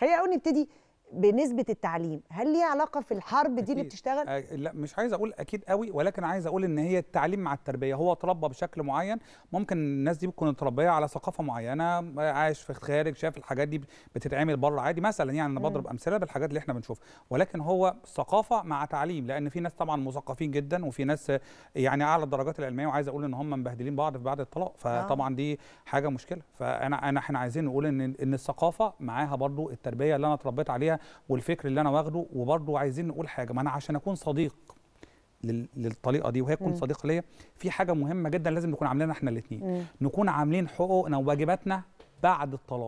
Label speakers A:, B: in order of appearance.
A: خلينا الاول نبتدي بنسبه التعليم هل ليها علاقه في الحرب دي اللي بتشتغل
B: أه لا مش عايز اقول اكيد قوي ولكن عايز اقول ان هي التعليم مع التربيه هو اتربى بشكل معين ممكن الناس دي بتكون متربيه على ثقافه معينه عايش في الخارج شاف الحاجات دي بتتعمل بره عادي مثلا يعني انا بضرب امثله بالحاجات اللي احنا بنشوفها ولكن هو ثقافه مع تعليم لان في ناس طبعا مثقفين جدا وفي ناس يعني اعلى الدرجات العلميه وعايز اقول ان هم مبهدلين بعض في بعد الطلاق فطبعا آه. دي حاجه مشكله فانا انا احنا عايزين نقول ان ان الثقافه معاها برضو التربيه اللي انا اتربيت عليها والفكر اللي انا واخده وبرضه عايزين نقول حاجه ما انا عشان اكون صديق للطريقه دي وهي تكون صديقه ليا في حاجه مهمه جدا لازم نكون عاملينها احنا الاثنين نكون عاملين حقوقنا وواجباتنا بعد الطلاق